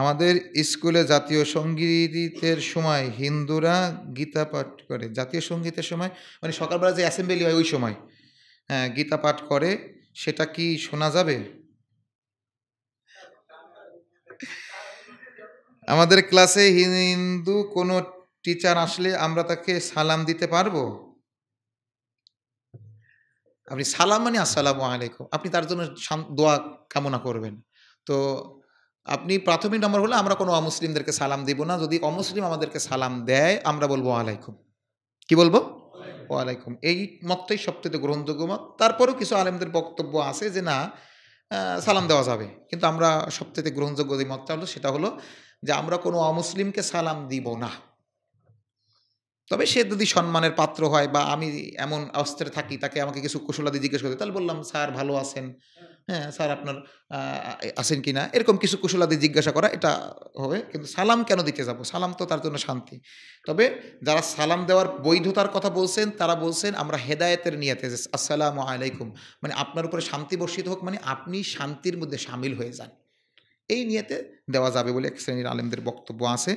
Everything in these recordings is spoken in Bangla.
আমাদের স্কুলে জাতীয় সঙ্গীতের সময় হিন্দুরা গীতা পাঠ করে জাতীয় সঙ্গীতের সময় মানে সকালবেলা যে অ্যাসেম্বলি হয় ওই সময় হ্যাঁ গীতা পাঠ করে সেটা কি শোনা যাবে আমাদের ক্লাসে হিন্দু কোনো টিচার আসলে আমরা তাকে সালাম দিতে পারবো আপনি সালাম মানে আসসালাম আলাইকুম আপনি তার জন্য দোয়া কামনা করবেন তো আপনি প্রাথমিক নম্বর হলে আমরা কোনো অমুসলিমদেরকে সালাম দিব না যদি অমুসলিম আমাদেরকে সালাম দেয় আমরা বলবো ওয়ালাইকুম কি বলবো ওয়ালাইকুম এই মতটাই সবথেকে গ্রহণযোগ্য মত তারপরেও কিছু আলেমদের বক্তব্য আছে যে না সালাম দেওয়া যাবে কিন্তু আমরা সবথেকে গ্রহণযোগ্য যে মতটা হলো সেটা হলো যে আমরা কোনো অমুসলিমকে সালাম দিব না তবে সে যদি সম্মানের পাত্র হয় বা আমি এমন অস্ত্রে থাকি তাকে আমাকে কিছু কুশলাদি জিজ্ঞেস করতে তাহলে বললাম স্যার ভালো আছেন হ্যাঁ স্যার আপনার আছেন কি না এরকম কিছু কুশলাদি জিজ্ঞাসা করা এটা হবে কিন্তু সালাম কেন দিতে যাব সালাম তো তার জন্য শান্তি তবে যারা সালাম দেওয়ার বৈধতার কথা বলছেন তারা বলছেন আমরা হেদায়েতের নিয়েতে যে আসসালামু আলাইকুম মানে আপনার উপরে শান্তি বর্ষিত হোক মানে আপনি শান্তির মধ্যে সামিল হয়ে যান এই নিয়েতে দেওয়া যাবে বলে এক শ্রেণীর আলেমদের বক্তব্য আছে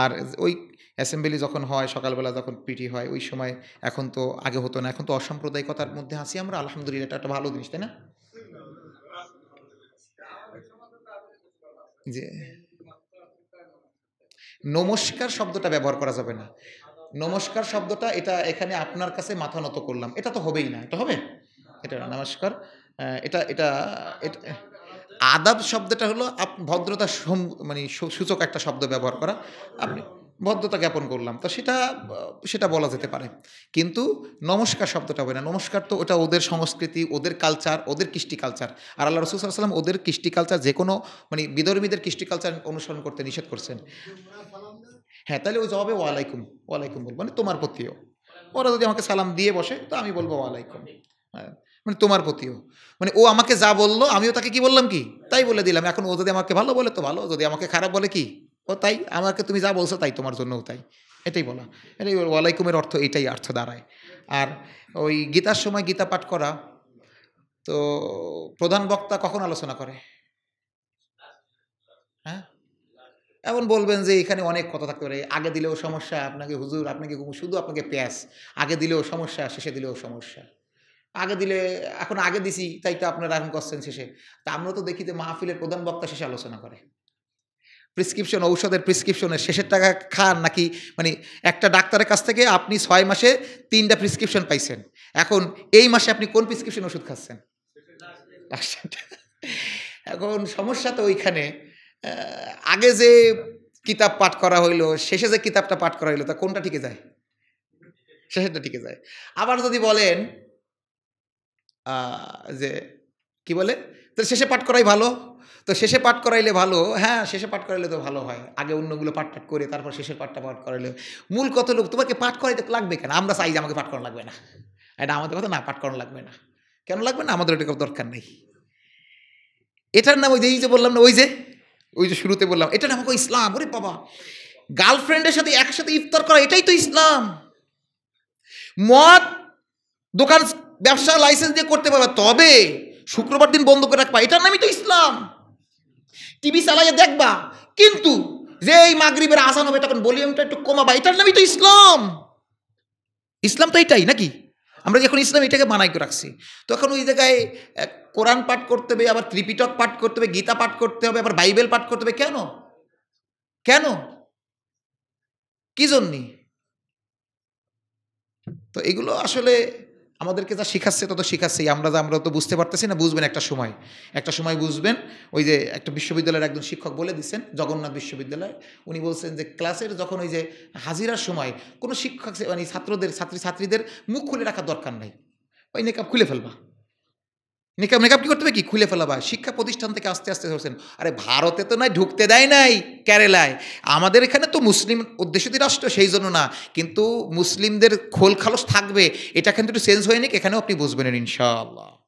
আর ওই অ্যাসেম্বলি যখন হয় সকালবেলা যখন পিটি হয় ওই সময় এখন তো আগে হতো না এখন তো অসাম্প্রদায়িকতার মধ্যে আসি আমরা আলহামদুলিল্লাহ এটা একটা ভালো জিনিস তাই না যে নমস্কার শব্দটা ব্যবহার করা যাবে না নমস্কার শব্দটা এটা এখানে আপনার কাছে মাথা নত করলাম এটা তো হবেই না এটা হবে এটা নমস্কার এটা এটা আদাব শব্দটা হলো ভদ্রতা মানে সূচক একটা শব্দ ব্যবহার করা আপনি ভদ্রতা জ্ঞাপন করলাম তো সেটা সেটা বলা যেতে পারে কিন্তু নমস্কার শব্দটা হবে না নমস্কার তো ওটা ওদের সংস্কৃতি ওদের কালচার ওদের কৃষ্টি কালচার আর আল্লাহ রসুল সাল্লাম ওদের কৃষ্টি কালচার যে কোনো মানে বিদর্মীদের কৃষ্টি কালচার অনুসরণ করতে নিষেধ করছেন হ্যাঁ তাহলে ওই জবাবে ওয়ালাইকুম ওয়ালাইকুম বলবো মানে তোমার প্রতিও ওরা যদি আমাকে সালাম দিয়ে বসে তো আমি বলবো ওয়ালাইকুম হ্যাঁ মানে তোমার প্রতিও মানে ও আমাকে যা বললো আমিও তাকে কি বললাম কি তাই বলে দিলাম এখন ও যদি আমাকে ভালো বলে তো ভালো যদি আমাকে খারাপ বলে কি ও তাই আমাকে তুমি যা বলছো তাই তোমার জন্যও তাই এটাই বলা এটাই ওয়ালাইকুমের অর্থ এটাই অর্থ দাঁড়ায় আর ওই গীতার সময় গীতা পাঠ করা তো প্রধান বক্তা কখন আলোচনা করে হ্যাঁ এমন বলবেন যে এখানে অনেক কথা থাকতে পারে আগে দিলেও সমস্যা আপনাকে হুজুর আপনাকে শুধু আপনাকে প্যাস আগে দিলেও সমস্যা শেষে দিলেও সমস্যা আগে দিলে এখন আগে দিছি তাই তো আপনারা এখন করছেন শেষে তা আমরা তো দেখি যে মাহফিলের প্রধান বক্তা শেষে আলোচনা করে প্রেসক্রিপশন ঔষধের প্রেসক্রিপশনের শেষের টাকা খান নাকি মানে একটা ডাক্তারের কাছ থেকে আপনি ছয় মাসে তিনটা প্রেসক্রিপশন পাইছেন এখন এই মাসে আপনি কোন প্রেসক্রিপশন ওষুধ খাচ্ছেন এখন সমস্যা তো ওইখানে আগে যে কিতাব পাঠ করা হইলো শেষে যে কিতাবটা পাঠ করা হইলো তা কোনটা টিকে যায় শেষেরটা টিকে যায় আবার যদি বলেন যে কি বলে তাহলে শেষে পাঠ করাই ভালো তো শেষে পাঠ করাইলে ভালো হ্যাঁ শেষে পাঠ করাইলে তো ভালো হয় আগে অন্যগুলো পাঠ টাট করে তারপর শেষের পাঠটা পাঠ করাইলে মূল কত লোক তোমাকে পাঠ করাইতে লাগবে কেন আমরা চাই যে আমাকে পাঠ করানো লাগবে না এটা আমাদের কথা না পাঠ করানো লাগবে না কেন লাগবে না আমাদের এটা দরকার নেই এটার নাম ওই যে এই যে বললাম না ওই যে ওই যে শুরুতে বললাম এটা নাম ইসলাম ওরে বাবা গার্লফ্রেন্ডের সাথে একসাথে ইফতার করা এটাই তো ইসলাম মদ দোকান ব্যবসা লাইসেন্স দিয়ে করতে পারবে তবে শুক্রবার দিন বন্ধ করে রাখবা এটার নামই তো ইসলাম টিভি চালাইয়া দেখবা কিন্তু যে এই মাগরীবের আজান হবে তখন ভলিউমটা একটু কমাবা এটার নামই তো ইসলাম ইসলাম তো এটাই নাকি আমরা যখন ইসলাম এটাকে বানাই রাখছি তখন ওই জায়গায় কোরআন পাঠ করতে হবে আবার ত্রিপিটক পাঠ করতে হবে গীতা পাঠ করতে হবে আবার বাইবেল পাঠ করতে হবে কেন কেন কি জন্যে তো এগুলো আসলে আমাদেরকে যা শিখাচ্ছে তত শিখাচ্ছেই আমরা যা আমরা তো বুঝতে পারতেছি না বুঝবেন একটা সময় একটা সময় বুঝবেন ওই যে একটা বিশ্ববিদ্যালয়ের একজন শিক্ষক বলে দিচ্ছেন জগন্নাথ বিশ্ববিদ্যালয় উনি বলছেন যে ক্লাসের যখন ওই যে হাজিরার সময় কোনো শিক্ষক মানে ছাত্রদের ছাত্রী ছাত্রীদের মুখ খুলে রাখার দরকার নাই ওই নেকাপ খুলে ফেলবা মেকআপ মেকআপ কী করতে হবে কি খুলে ফেলা ভাই শিক্ষা প্রতিষ্ঠান থেকে আস্তে আস্তে ধরছেন আরে ভারতে তো নয় ঢুকতে দেয় নাই কেরালায় আমাদের এখানে তো মুসলিম উদ্দেশ্যিত রাষ্ট্র সেই জন্য না কিন্তু মুসলিমদের খোল খালস থাকবে এটা কিন্তু একটু চেঞ্জ হয়ে নিক এখানেও আপনি বুঝবেন ইনশাআল্লাহ